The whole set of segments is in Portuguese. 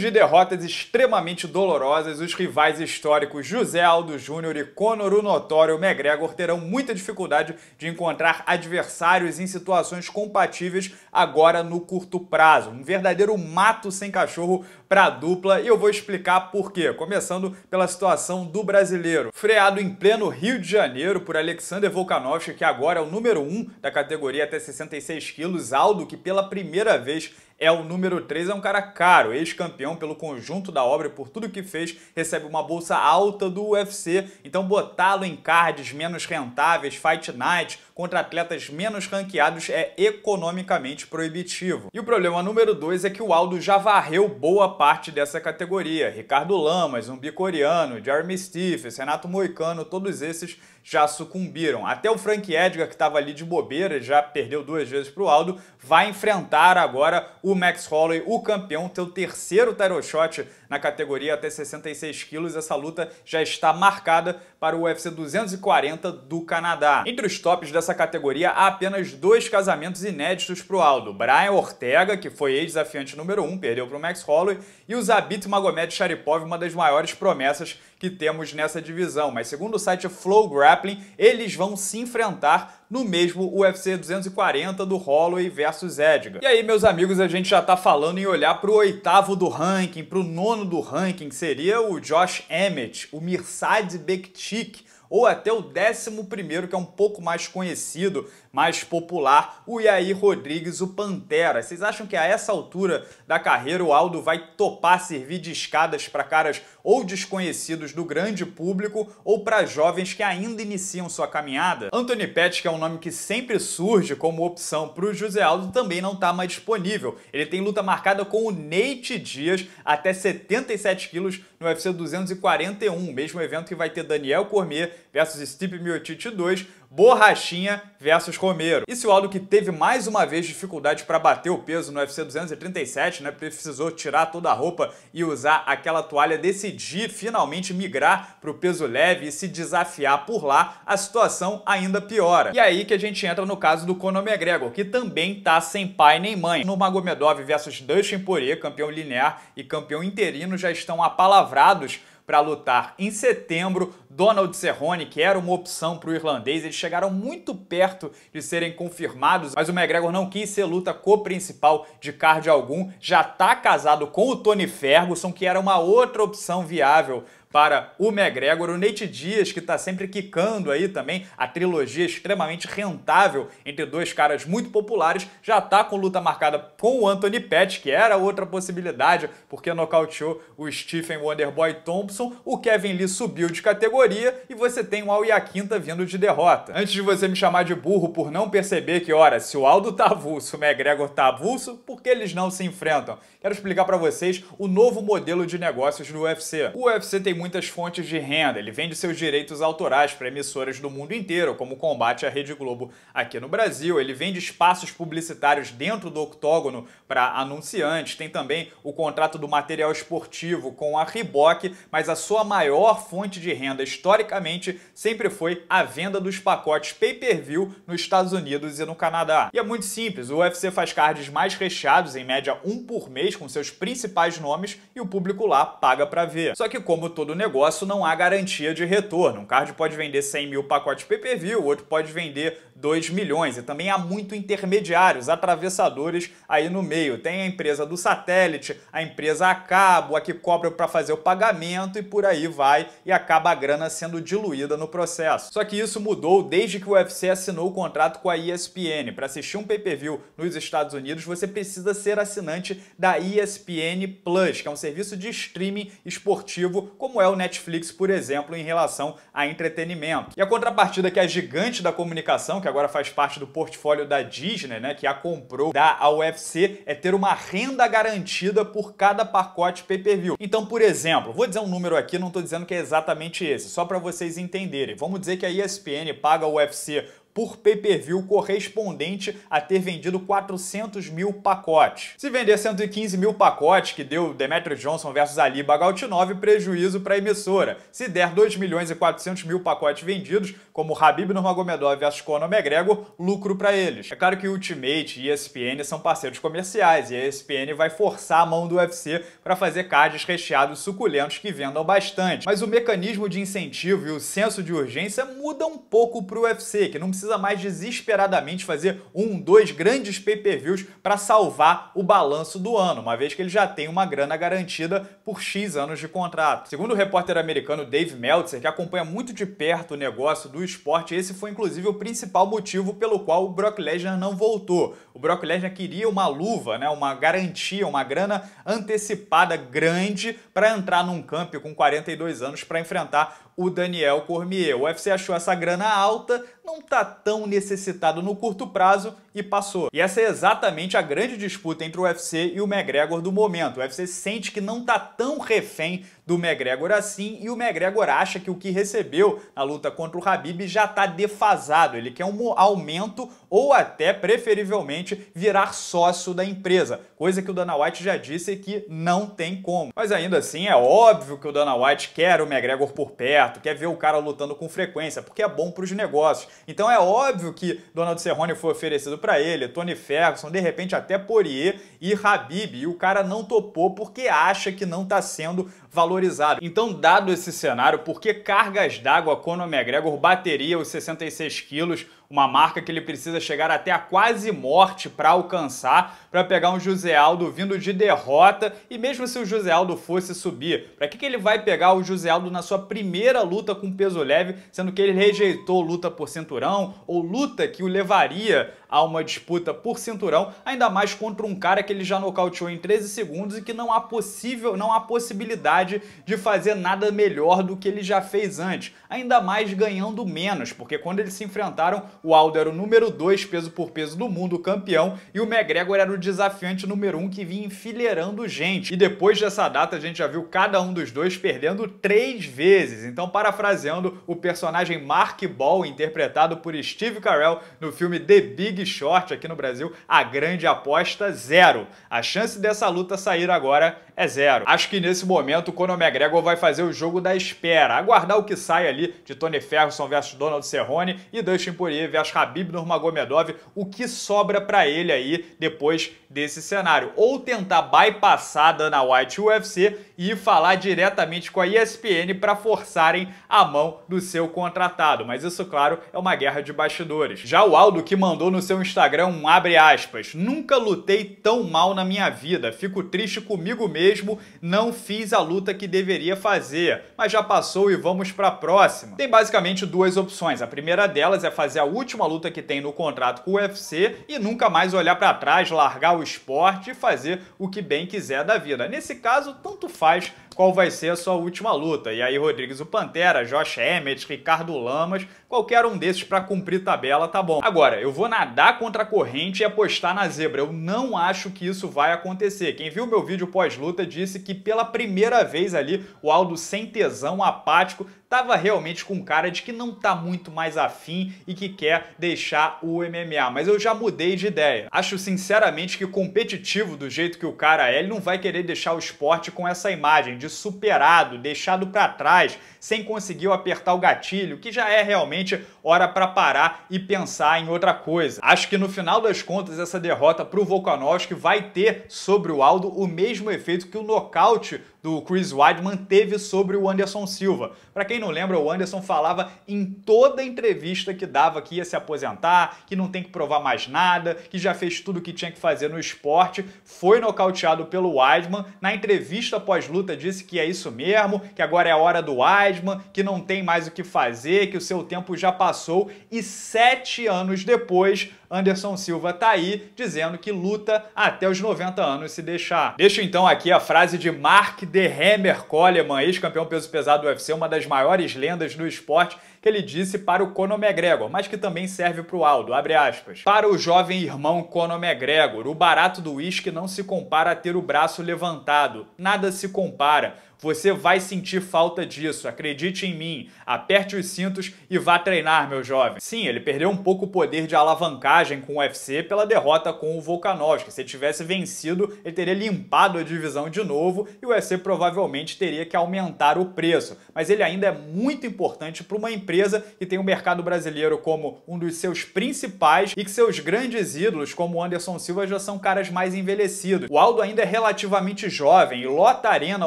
de derrotas extremamente dolorosas, os rivais históricos José Aldo Júnior e Conor o Notório McGregor terão muita dificuldade de encontrar adversários em situações compatíveis agora no curto prazo. Um verdadeiro mato sem cachorro para a dupla e eu vou explicar por quê, começando pela situação do brasileiro. Freado em pleno Rio de Janeiro por Alexander Volkanovski, que agora é o número 1 um da categoria até 66 quilos, Aldo, que pela primeira vez é o número 3, é um cara caro, ex-campeão pelo conjunto da obra e por tudo que fez, recebe uma bolsa alta do UFC, então botá-lo em cards menos rentáveis, fight night, contra atletas menos ranqueados é economicamente proibitivo. E o problema número 2 é que o Aldo já varreu boa parte dessa categoria. Ricardo Lamas, um bicoreano, Jeremy Stephens, Renato Moicano, todos esses já sucumbiram. Até o Frank Edgar, que estava ali de bobeira, já perdeu duas vezes para o Aldo, vai enfrentar agora o Max Holloway, o campeão, teu terceiro title shot na categoria até 66 quilos. Essa luta já está marcada para o UFC 240 do Canadá. Entre os tops dessa categoria, há apenas dois casamentos inéditos para o Aldo. Brian Ortega, que foi ex-desafiante número 1, um, perdeu para o Max Holloway, e o Zabit Magomed Sharipov, uma das maiores promessas que temos nessa divisão. Mas segundo o site Flow Grappling, eles vão se enfrentar no mesmo UFC 240 do Holloway versus Edgar. E aí, meus amigos, a gente já tá falando em olhar pro oitavo do ranking, pro nono do ranking, que seria o Josh Emmett, o Mirsad Bektik, ou até o décimo primeiro, que é um pouco mais conhecido, mais popular, o Yair Rodrigues, o Pantera. Vocês acham que a essa altura da carreira o Aldo vai topar servir de escadas para caras ou desconhecidos do grande público ou para jovens que ainda iniciam sua caminhada? Anthony Pettis, que é um nome que sempre surge como opção para o José Aldo, também não está mais disponível. Ele tem luta marcada com o Nate Dias, até 77 quilos, no UFC 241, mesmo evento que vai ter Daniel Cormier versus Steve Miocic 2, Borrachinha versus Romero. E se o Aldo que teve mais uma vez dificuldade para bater o peso no UFC 237, né, precisou tirar toda a roupa e usar aquela toalha, decidir finalmente migrar para o peso leve e se desafiar por lá, a situação ainda piora. E aí que a gente entra no caso do Conor McGregor, que também tá sem pai nem mãe. No Magomedov versus Dustin Poirier, campeão linear e campeão interino, já estão apalavrados para lutar em setembro. Donald Cerrone, que era uma opção para o irlandês, eles chegaram muito perto de serem confirmados, mas o McGregor não quis ser luta co-principal de card algum. Já está casado com o Tony Ferguson, que era uma outra opção viável para o McGregor. O Nate Dias, que está sempre quicando aí também, a trilogia extremamente rentável entre dois caras muito populares, já está com luta marcada com o Anthony Pettis, que era outra possibilidade, porque nocauteou o Stephen Wonderboy Thompson. O Kevin Lee subiu de categoria e você tem o Al Iaquinta tá vindo de derrota. Antes de você me chamar de burro por não perceber que, ora, se o Aldo tá avulso, o McGregor tá avulso, por que eles não se enfrentam? Quero explicar para vocês o novo modelo de negócios do UFC. O UFC tem muito muitas fontes de renda. Ele vende seus direitos autorais para emissoras do mundo inteiro, como o Combate à Rede Globo aqui no Brasil. Ele vende espaços publicitários dentro do octógono para anunciantes. Tem também o contrato do material esportivo com a Reebok, mas a sua maior fonte de renda historicamente sempre foi a venda dos pacotes pay-per-view nos Estados Unidos e no Canadá. E é muito simples, o UFC faz cards mais recheados, em média um por mês, com seus principais nomes, e o público lá paga para ver. Só que como todo do negócio, não há garantia de retorno. Um card pode vender 100 mil pacotes pay-per-view, outro pode vender 2 milhões. E também há muito intermediários, atravessadores aí no meio. Tem a empresa do satélite, a empresa a cabo, a que cobra para fazer o pagamento e por aí vai e acaba a grana sendo diluída no processo. Só que isso mudou desde que o UFC assinou o contrato com a ESPN. Para assistir um pay-per-view nos Estados Unidos, você precisa ser assinante da ESPN Plus, que é um serviço de streaming esportivo, como é o Netflix, por exemplo, em relação a entretenimento. E a contrapartida que a é gigante da comunicação, que agora faz parte do portfólio da Disney, né, que a comprou da UFC, é ter uma renda garantida por cada pacote pay-per-view. Então, por exemplo, vou dizer um número aqui, não estou dizendo que é exatamente esse, só para vocês entenderem. Vamos dizer que a ESPN paga a UFC por pay-per-view correspondente a ter vendido 400 mil pacotes. Se vender 115 mil pacotes, que deu Demetrio Johnson versus Ali Bagautinov, prejuízo para a emissora. Se der 2 milhões e 400 mil pacotes vendidos, como Habib Nurmagomedov versus Conor McGregor, lucro para eles. É claro que Ultimate e ESPN são parceiros comerciais e a ESPN vai forçar a mão do UFC para fazer cards recheados suculentos que vendam bastante. Mas o mecanismo de incentivo e o senso de urgência muda um pouco para o UFC, que não precisa precisa mais desesperadamente fazer um, dois grandes pay-per-views para salvar o balanço do ano, uma vez que ele já tem uma grana garantida por X anos de contrato. Segundo o repórter americano Dave Meltzer, que acompanha muito de perto o negócio do esporte, esse foi inclusive o principal motivo pelo qual o Brock Lesnar não voltou. O Brock Lesnar queria uma luva, né, uma garantia, uma grana antecipada grande para entrar num campo com 42 anos para enfrentar o Daniel Cormier. O UFC achou essa grana alta, não tá tão necessitado no curto prazo e passou. E essa é exatamente a grande disputa entre o UFC e o McGregor do momento. O UFC sente que não tá tão refém do McGregor assim e o McGregor acha que o que recebeu na luta contra o Habib já está defasado. Ele quer um aumento ou até, preferivelmente, virar sócio da empresa, coisa que o Dana White já disse que não tem como. Mas ainda assim, é óbvio que o Dana White quer o McGregor por perto, quer ver o cara lutando com frequência, porque é bom para os negócios. Então é óbvio que Donald Cerrone foi oferecido para ele, Tony Ferguson, de repente até Poirier e Habib, e o cara não topou porque acha que não está sendo valorizado valorizado. Então, dado esse cenário, por que cargas d'água Conor McGregor bateria os 66 quilos uma marca que ele precisa chegar até a quase morte para alcançar, para pegar um José Aldo vindo de derrota, e mesmo se o José Aldo fosse subir, para que, que ele vai pegar o José Aldo na sua primeira luta com peso leve, sendo que ele rejeitou luta por cinturão, ou luta que o levaria a uma disputa por cinturão, ainda mais contra um cara que ele já nocauteou em 13 segundos e que não há possível, não há possibilidade de fazer nada melhor do que ele já fez antes, ainda mais ganhando menos, porque quando eles se enfrentaram, o Aldo era o número 2 peso por peso do mundo, campeão, e o McGregor era o desafiante número 1 um, que vinha enfileirando gente. E depois dessa data a gente já viu cada um dos dois perdendo três vezes. Então, parafraseando o personagem Mark Ball, interpretado por Steve Carell no filme The Big Short, aqui no Brasil, a grande aposta zero. A chance dessa luta sair agora é zero. Acho que nesse momento o Conor McGregor vai fazer o jogo da espera, aguardar o que sai ali de Tony Ferguson versus Donald Cerrone e Dustin Poirier Aliyev, Khabib Nurmagomedov, o que sobra para ele aí depois desse cenário. Ou tentar bypassar Dana White UFC e falar diretamente com a ESPN para forçarem a mão do seu contratado. Mas isso, claro, é uma guerra de bastidores. Já o Aldo que mandou no seu Instagram um abre aspas, nunca lutei tão mal na minha vida, fico triste comigo mesmo, não fiz a luta que deveria fazer, mas já passou e vamos para a próxima. Tem basicamente duas opções, a primeira delas é fazer a última última luta que tem no contrato com o UFC e nunca mais olhar para trás, largar o esporte e fazer o que bem quiser da vida. Nesse caso, tanto faz qual vai ser a sua última luta. E aí, Rodrigues o Pantera, Josh Emmett, Ricardo Lamas, qualquer um desses para cumprir tabela, tá bom. Agora, eu vou nadar contra a corrente e apostar na zebra. Eu não acho que isso vai acontecer. Quem viu meu vídeo pós-luta disse que pela primeira vez ali, o Aldo sem tesão, apático, tava realmente com cara de que não tá muito mais afim e que quer deixar o MMA. Mas eu já mudei de ideia. Acho sinceramente que competitivo do jeito que o cara é, ele não vai querer deixar o esporte com essa imagem de superado, deixado para trás, sem conseguir apertar o gatilho, que já é realmente hora para parar e pensar em outra coisa. Acho que no final das contas essa derrota para o Volkanovski vai ter sobre o Aldo o mesmo efeito que o nocaute do Chris Weidman teve sobre o Anderson Silva. Para quem não lembra, o Anderson falava em toda entrevista que dava que ia se aposentar, que não tem que provar mais nada, que já fez tudo o que tinha que fazer no esporte, foi nocauteado pelo Weidman. Na entrevista pós-luta disse que é isso mesmo, que agora é a hora do Weidman, que não tem mais o que fazer, que o seu tempo já passou e sete anos depois Anderson Silva tá aí dizendo que luta até os 90 anos se deixar. Deixo então aqui a frase de Mark The Hammer Coleman, ex-campeão peso pesado do UFC, uma das maiores lendas do esporte, que ele disse para o Conor McGregor, mas que também serve para o Aldo, abre aspas. Para o jovem irmão Conor McGregor, o barato do uísque não se compara a ter o braço levantado, nada se compara. Você vai sentir falta disso, acredite em mim, aperte os cintos e vá treinar, meu jovem. Sim, ele perdeu um pouco o poder de alavancagem com o UFC pela derrota com o Volkanovski. Se ele tivesse vencido, ele teria limpado a divisão de novo e o UFC provavelmente teria que aumentar o preço. Mas ele ainda é muito importante para uma empresa que tem o mercado brasileiro como um dos seus principais e que seus grandes ídolos, como Anderson Silva, já são caras mais envelhecidos. O Aldo ainda é relativamente jovem e lota arena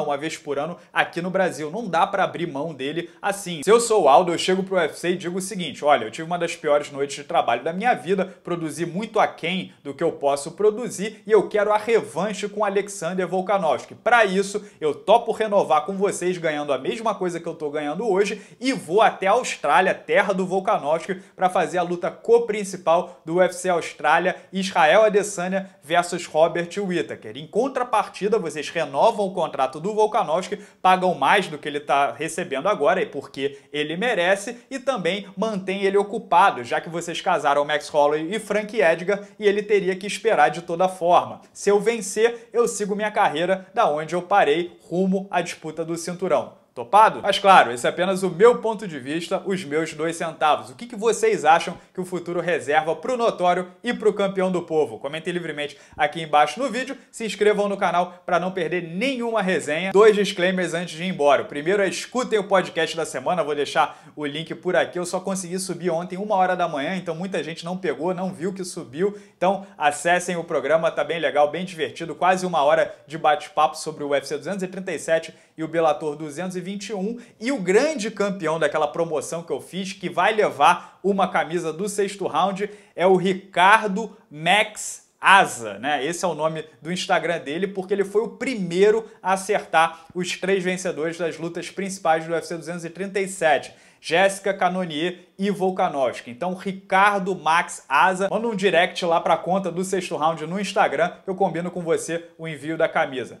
uma vez por ano ano aqui no Brasil. Não dá para abrir mão dele assim. Se eu sou o Aldo, eu chego pro UFC e digo o seguinte: olha, eu tive uma das piores noites de trabalho da minha vida, produzi muito aquém do que eu posso produzir e eu quero a revanche com Alexander Volkanovski. Para isso, eu topo renovar com vocês ganhando a mesma coisa que eu tô ganhando hoje e vou até a Austrália, terra do Volkanovski, para fazer a luta co-principal do UFC Austrália, Israel Adesanya versus Robert Whittaker. Em contrapartida, vocês renovam o contrato do Volkanovski pagam mais do que ele está recebendo agora, porque ele merece, e também mantém ele ocupado, já que vocês casaram Max Holloway e Frank Edgar, e ele teria que esperar de toda forma. Se eu vencer, eu sigo minha carreira da onde eu parei, rumo à disputa do cinturão. Topado? Mas claro, esse é apenas o meu ponto de vista, os meus dois centavos. O que, que vocês acham que o futuro reserva pro notório e pro campeão do povo? Comentem livremente aqui embaixo no vídeo, se inscrevam no canal para não perder nenhuma resenha. Dois disclaimers antes de ir embora. O primeiro é escutem o podcast da semana, vou deixar o link por aqui. Eu só consegui subir ontem uma hora da manhã, então muita gente não pegou, não viu que subiu. Então acessem o programa, tá bem legal, bem divertido, quase uma hora de bate-papo sobre o UFC 237 e o Belator 221. E o grande campeão daquela promoção que eu fiz, que vai levar uma camisa do sexto round, é o Ricardo Max Asa, né? Esse é o nome do Instagram dele, porque ele foi o primeiro a acertar os três vencedores das lutas principais do UFC 237. Jéssica Canonier e Volkanovski. Então, Ricardo Max Asa, manda um direct lá para a conta do sexto round no Instagram, eu combino com você o envio da camisa.